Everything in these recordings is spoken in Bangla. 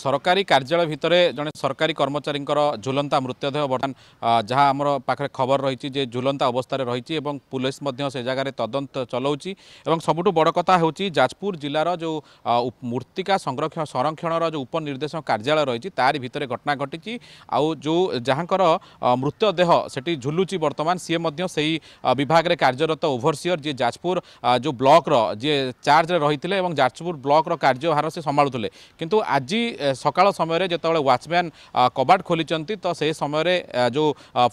ସରକାରୀ କାର୍ଯ୍ୟାଳୟ ଭିତରେ ଜଣେ ସରକାରୀ କର୍ମଚାରୀଙ୍କର ଝୁଲନ୍ତା ମୃତଦେହ ବର୍ତ୍ତମାନ ଯାହା ଆମର ପାଖରେ ଖବର ରହିଛି ଯେ ଝୁଲନ୍ତା ଅବସ୍ଥାରେ ରହିଛି ଏବଂ ପୁଲିସ୍ ମଧ୍ୟ ସେ ଜାଗାରେ ତଦନ୍ତ ଚଲାଉଛି ଏବଂ ସବୁଠୁ ବଡ଼ କଥା ହେଉଛି ଯାଜପୁର ଜିଲ୍ଲାର ଯେଉଁ ମୂର୍ତ୍ତିକା ସଂରକ୍ଷଣ ସଂରକ୍ଷଣର ଯେଉଁ ଉପନିର୍ଦ୍ଦେଶକ କାର୍ଯ୍ୟାଳୟ ରହିଛି ତାରି ଭିତରେ ଘଟଣା ଘଟିଛି ଆଉ ଯେଉଁ ଯାହାଙ୍କର ମୃତଦେହ ସେଠି ଝୁଲୁଛି ବର୍ତ୍ତମାନ ସିଏ ମଧ୍ୟ ସେହି ବିଭାଗରେ କାର୍ଯ୍ୟରତ ଓଭରସିଅର ଯିଏ ଯାଜପୁର ଯେଉଁ ବ୍ଲକର ଯିଏ ଚାର୍ଜରେ ରହିଥିଲେ ଏବଂ ଯାଜପୁର ବ୍ଲକର କାର୍ଯ୍ୟଭାର ସେ ସମ୍ଭାଳୁଥିଲେ କିନ୍ତୁ ଆଜି সকাল সময় যেতবে ওয়াচম্যান কবাট খোলিছেন তো সেই সময় যে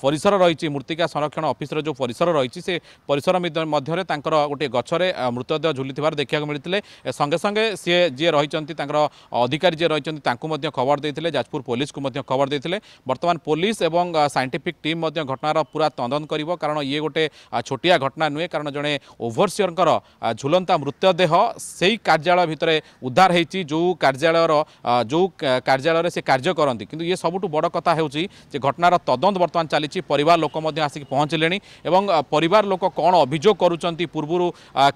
পরিসর রয়েছে মূর্তিকা সংরক্ষণ অফিসর যে পরিসর রয়েছে সে পরিসর মধ্যে তাঁর গোটি গছরে মৃতদেহ ঝুলি থাকার দেখা মিলে সঙ্গে সঙ্গে সি যে রয়েছেন তাঁর অধিকারী যে রয়েছেন তাঁর খবর দিয়ে যাজপুর পুলিশকে খবর দিয়ে বর্তমান পুলিশ এবং সাইন্টিফিক টিম ঘটনার পুরা তদন্ত করব কারণ ইয়ে গোটে ছোটিয়া ঘটনা নুহে কারণ জনে ওভরসিয়রঙ্কর ঝুলন্তা মৃতদেহ সেই কার্যালয় ভিতরে উদ্ধার হয়েছি যে কার্যালয়ের যে কার্যালয়ের সে কার্য করতে কিন্তু ইয়ে সবুঠু বড় কথা হচ্ছে যে ঘটনার তদন্ত বর্তমান চালছে পরিবার লোক আসি পৌঁছলে এবং পরিবার লোক কণ অভিযোগ করছেন পূর্বর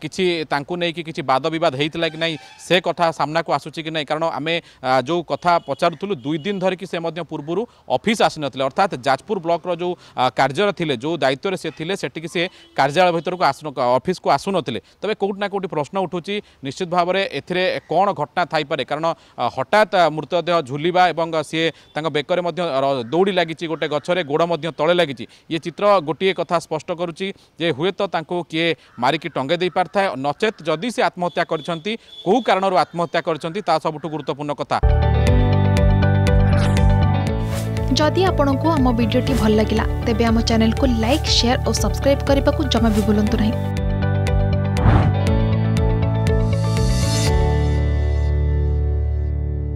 কিছু তাঁকু নেই কিছু বাদ বিবাদ হয়েছিল কি না সে কথা সামনা আসুচি কি না কারণ আমি যে কথা পচারুলু দুই দিন ধরিকি সে পূর্বর অফিস আসি নাই অর্থাৎ যাজপুর ব্লকর যে কার্যরে লে যে দায়িত্বের সে লে সেটি সে কার্যালয় ভিতরক আসু অফিসক আসু নথিলে তবে কোটি না কোটি প্রশ্ন উঠুছি নিশ্চিত ভাবে এতে কোণ ঘটনা থাইপরে কারণ হঠাৎ ମୃତଦେହ ଝୁଲିବା ଏବଂ ସିଏ ତାଙ୍କ ବେକରେ ମଧ୍ୟ ଦୌଡ଼ି ଲାଗିଛି ଗୋଟେ ଗଛରେ ଗୋଡ଼ ମଧ୍ୟ ତଳେ ଲାଗିଛି ଇଏ ଚିତ୍ର ଗୋଟିଏ କଥା ସ୍ପଷ୍ଟ କରୁଛି ଯେ ହୁଏତ ତାଙ୍କୁ କିଏ ମାରିକି ଟଙ୍ଗେଇ ଦେଇପାରିଥାଏ ନଚେତ୍ ଯଦି ସେ ଆତ୍ମହତ୍ୟା କରିଛନ୍ତି କେଉଁ କାରଣରୁ ଆତ୍ମହତ୍ୟା କରିଛନ୍ତି ତା ସବୁଠୁ ଗୁରୁତ୍ୱପୂର୍ଣ୍ଣ କଥା ଯଦି ଆପଣଙ୍କୁ ଆମ ଭିଡ଼ିଓଟି ଭଲ ଲାଗିଲା ତେବେ ଆମ ଚ୍ୟାନେଲକୁ ଲାଇକ୍ ସେୟାର ଓ ସବସ୍କ୍ରାଇବ୍ କରିବାକୁ ଜମା ବି ଭୁଲନ୍ତୁ ନାହିଁ